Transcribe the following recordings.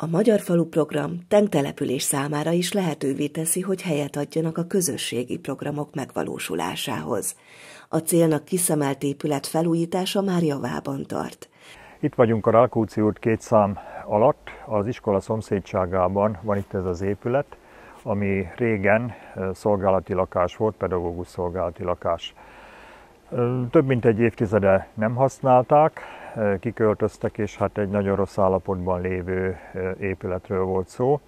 A Magyar Falu program tengtelepülés számára is lehetővé teszi, hogy helyet adjanak a közösségi programok megvalósulásához. A célnak kiszemelt épület felújítása már javában tart. Itt vagyunk a Rákóczi út két szám alatt, az iskola szomszédságában van itt ez az épület, ami régen szolgálati lakás volt, pedagógus szolgálati lakás. Több mint egy évtizede nem használták, kiköltöztek, és hát egy nagyon rossz állapotban lévő épületről volt szó.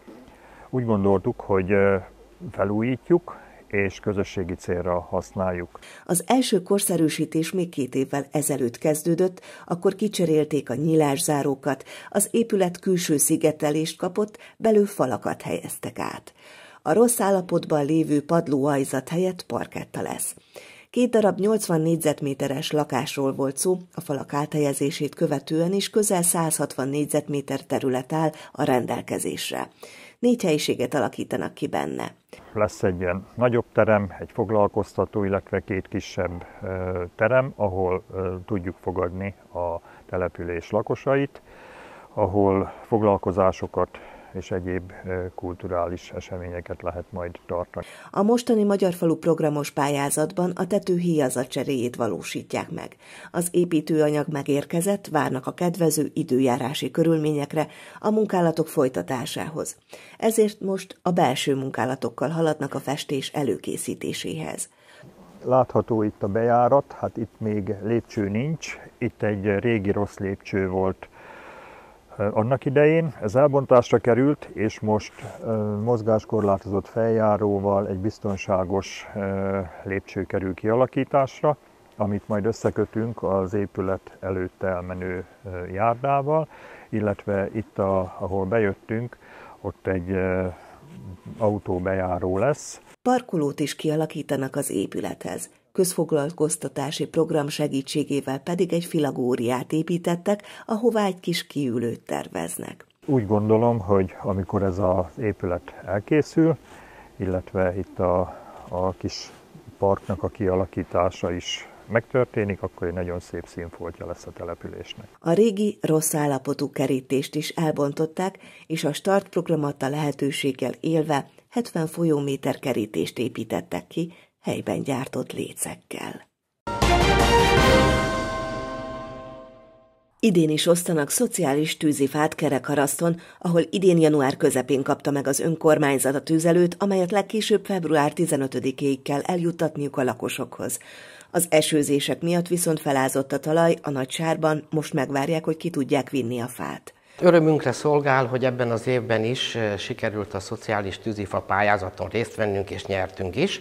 Úgy gondoltuk, hogy felújítjuk, és közösségi célra használjuk. Az első korszerűsítés még két évvel ezelőtt kezdődött, akkor kicserélték a nyilászárókat, az épület külső szigetelést kapott, belül falakat helyeztek át. A rossz állapotban lévő padlóajzat helyett parketta lesz. Két darab 80 négyzetméteres lakásról volt szó, a falak áthelyezését követően is közel 160 négyzetméter terület áll a rendelkezésre. Négy helyiséget alakítanak ki benne. Lesz egy ilyen nagyobb terem, egy foglalkoztató, illetve két kisebb terem, ahol tudjuk fogadni a település lakosait, ahol foglalkozásokat és egyéb kulturális eseményeket lehet majd tartani. A mostani Magyar Falu programos pályázatban a tető híjazat cseréjét valósítják meg. Az építőanyag megérkezett, várnak a kedvező időjárási körülményekre a munkálatok folytatásához. Ezért most a belső munkálatokkal haladnak a festés előkészítéséhez. Látható itt a bejárat, hát itt még lépcső nincs, itt egy régi rossz lépcső volt, Eh, annak idején ez elbontásra került, és most eh, mozgáskorlátozott feljáróval egy biztonságos eh, lépcső kerül kialakításra, amit majd összekötünk az épület előtt elmenő járdával, illetve itt, a, ahol bejöttünk, ott egy autóbejáró lesz. Parkolót is kialakítanak az épülethez közfoglalkoztatási program segítségével pedig egy filagóriát építettek, ahová egy kis kiülőt terveznek. Úgy gondolom, hogy amikor ez az épület elkészül, illetve itt a, a kis parknak a kialakítása is megtörténik, akkor egy nagyon szép színfoltja lesz a településnek. A régi rossz állapotú kerítést is elbontották, és a start program lehetőséggel élve 70 folyóméter kerítést építettek ki, helyben gyártott lécekkel. Idén is osztanak szociális tűzifát kerekaraszton, ahol idén január közepén kapta meg az önkormányzat a tűzelőt, amelyet legkésőbb február 15-éig kell eljuttatniuk a lakosokhoz. Az esőzések miatt viszont felázott a talaj, a nagy sárban most megvárják, hogy ki tudják vinni a fát. Örömünkre szolgál, hogy ebben az évben is eh, sikerült a szociális tűzifa pályázaton részt vennünk és nyertünk is.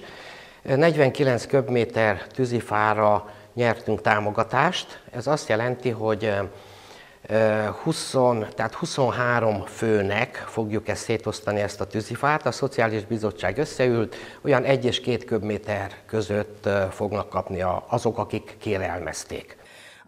49 köbméter tűzifára nyertünk támogatást. Ez azt jelenti, hogy 20, tehát 23 főnek fogjuk ezt szétosztani, ezt a tűzifát. A Szociális Bizottság összeült, olyan 1 és 2 köbméter között fognak kapni azok, akik kérelmezték.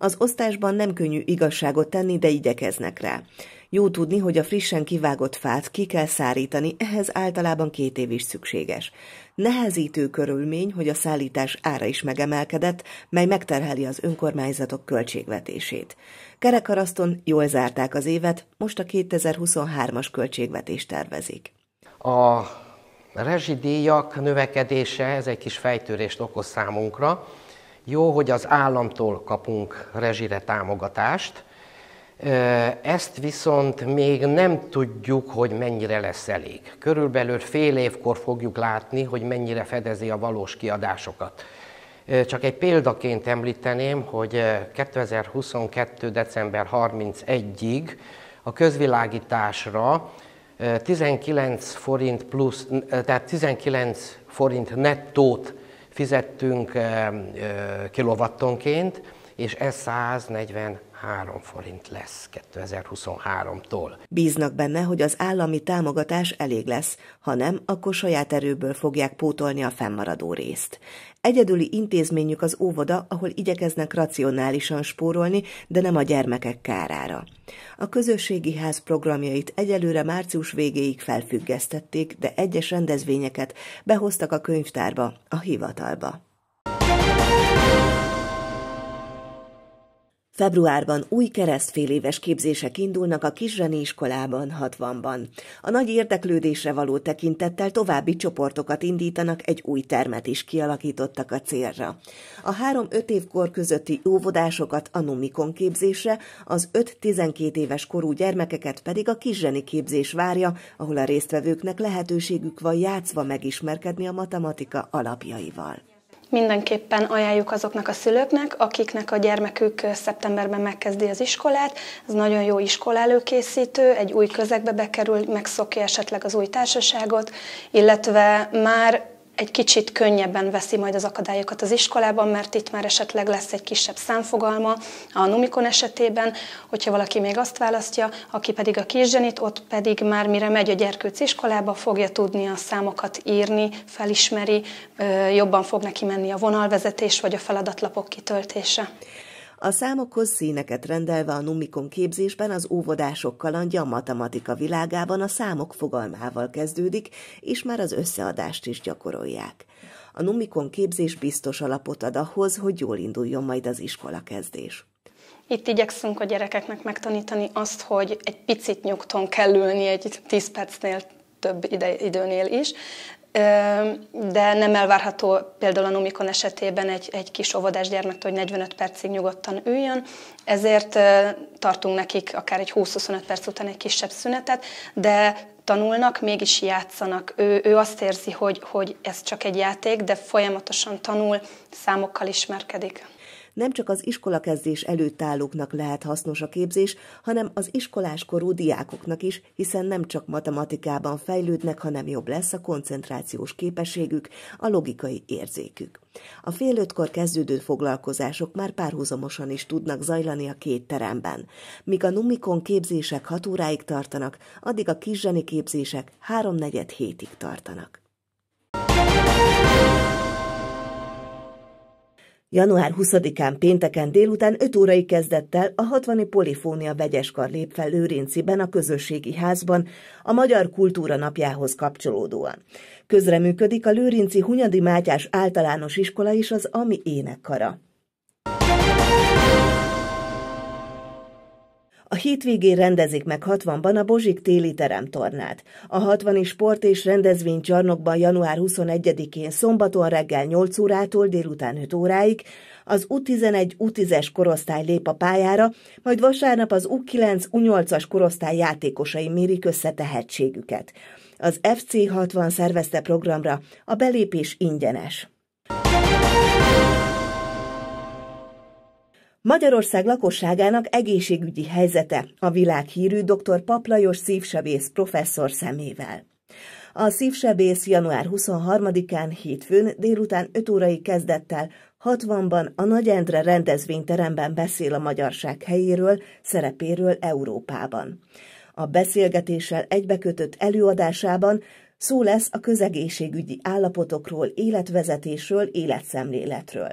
Az osztásban nem könnyű igazságot tenni, de igyekeznek rá. Jó tudni, hogy a frissen kivágott fát ki kell szárítani, ehhez általában két év is szükséges. Nehezítő körülmény, hogy a szállítás ára is megemelkedett, mely megterheli az önkormányzatok költségvetését. Kerekaraszton jól zárták az évet, most a 2023-as költségvetést tervezik. A rezsidíjak növekedése, ez egy kis fejtörést okoz számunkra, jó, hogy az államtól kapunk rezsire támogatást, ezt viszont még nem tudjuk, hogy mennyire lesz elég. Körülbelül fél évkor fogjuk látni, hogy mennyire fedezi a valós kiadásokat. Csak egy példaként említeném, hogy 2022. december 31-ig a közvilágításra 19 forint plusz, tehát 19 forint nettót fizettünk eh, eh, kilovattonként, és ez 140 3 forint lesz 2023-tól. Bíznak benne, hogy az állami támogatás elég lesz, ha nem, akkor saját erőből fogják pótolni a fennmaradó részt. Egyedüli intézményük az óvoda, ahol igyekeznek racionálisan spórolni, de nem a gyermekek kárára. A közösségi ház programjait egyelőre március végéig felfüggesztették, de egyes rendezvényeket behoztak a könyvtárba, a hivatalba. Februárban új keresztféléves képzések indulnak a Kisreni iskolában 60-ban. A nagy érdeklődésre való tekintettel további csoportokat indítanak, egy új termet is kialakítottak a célra. A 3-5 évkor közötti óvodásokat a Numikon képzésre, az 5-12 éves korú gyermekeket pedig a Kisreni képzés várja, ahol a résztvevőknek lehetőségük van játszva megismerkedni a matematika alapjaival mindenképpen ajánljuk azoknak a szülőknek, akiknek a gyermekük szeptemberben megkezdi az iskolát. Ez nagyon jó iskola előkészítő, egy új közegbe bekerül, megszokja esetleg az új társaságot, illetve már egy kicsit könnyebben veszi majd az akadályokat az iskolában, mert itt már esetleg lesz egy kisebb számfogalma a numikon esetében, hogyha valaki még azt választja, aki pedig a kiszenit, ott pedig már mire megy a gyerkőc iskolába, fogja tudni a számokat írni, felismeri, jobban fog neki menni a vonalvezetés vagy a feladatlapok kitöltése. A számokhoz színeket rendelve a numikon képzésben az óvodások kalandja a matematika világában a számok fogalmával kezdődik, és már az összeadást is gyakorolják. A numikon képzés biztos alapot ad ahhoz, hogy jól induljon majd az iskola kezdés. Itt igyekszünk a gyerekeknek megtanítani azt, hogy egy picit nyugton kell ülni egy 10 percnél több ide, időnél is, de nem elvárható például a Numikon esetében egy, egy kis óvodás gyermektől, hogy 45 percig nyugodtan üljön, ezért tartunk nekik akár egy 20-25 perc után egy kisebb szünetet, de tanulnak, mégis játszanak. Ő, ő azt érzi, hogy, hogy ez csak egy játék, de folyamatosan tanul, számokkal ismerkedik nem csak az iskolakezdés előtt állóknak lehet hasznos a képzés, hanem az iskoláskorú diákoknak is, hiszen nem csak matematikában fejlődnek, hanem jobb lesz a koncentrációs képességük, a logikai érzékük. A fél ötkor kezdődő foglalkozások már párhuzamosan is tudnak zajlani a két teremben. Míg a numikon képzések hat óráig tartanak, addig a kiszeni képzések háromnegyed hétig tartanak. Január 20-án pénteken délután 5 órai kezdett el a 60 Polifónia vegyeskar lép fel Lőrinciben a közösségi házban a Magyar Kultúra Napjához kapcsolódóan. Közreműködik a Lőrinci Hunyadi Mátyás általános iskola és az AMI énekkara. A hétvégén rendezik meg 60-ban a Bozsik téli teremtornát. A 60 sport és rendezvény csarnokban január 21-én szombaton reggel 8 órától délután 5 óráig az U11 U10-es korosztály lép a pályára, majd vasárnap az U9 U8-as korosztály játékosai mérik össze tehetségüket. Az FC60 szervezte programra, a belépés ingyenes. Magyarország lakosságának egészségügyi helyzete a világhírű dr. Paplajos szívsebész professzor szemével. A szívsebész január 23-án hétfőn délután 5 órai kezdettel 60-ban a Nagy Endre rendezvényteremben beszél a magyarság helyéről, szerepéről Európában. A beszélgetéssel egybekötött előadásában szó lesz a közegészségügyi állapotokról, életvezetésről, életszemléletről.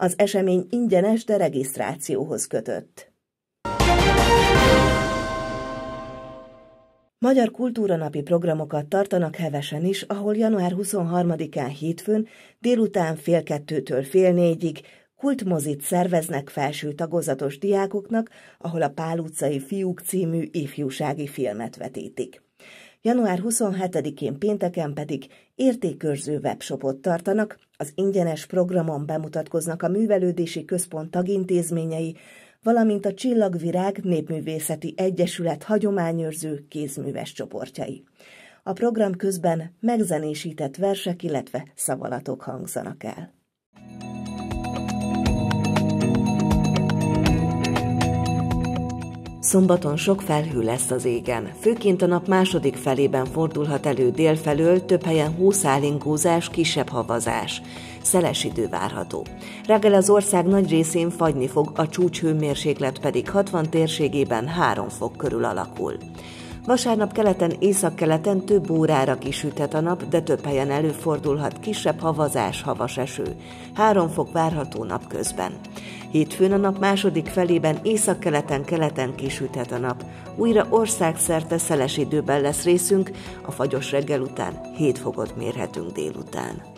Az esemény ingyenes, de regisztrációhoz kötött. Magyar kultúranapi programokat tartanak hevesen is, ahol január 23-án hétfőn délután fél kettőtől fél négyig kultmozit szerveznek felső tagozatos diákoknak, ahol a Pál utcai fiúk című ifjúsági filmet vetítik január 27-én pénteken pedig értékőrző webshopot tartanak, az ingyenes programon bemutatkoznak a Művelődési Központ tagintézményei, valamint a Csillagvirág Népművészeti Egyesület hagyományőrző kézműves csoportjai. A program közben megzenésített versek, illetve szavalatok hangzanak el. Szombaton sok felhő lesz az égen. Főként a nap második felében fordulhat elő délfelől, több helyen hószálingózás, kisebb havazás. Szeles idő várható. Reggel az ország nagy részén fagyni fog, a csúcshőmérséklet pedig 60 térségében 3 fok körül alakul. Vasárnap keleten, Észak keleten több órára kisüthet a nap, de több helyen előfordulhat kisebb havazás, havas eső. Három fok várható napközben. Hétfőn a nap második felében északkeleten, keleten kisüthet a nap. Újra országszerte szeles időben lesz részünk, a fagyos reggel után 7 fokot mérhetünk délután.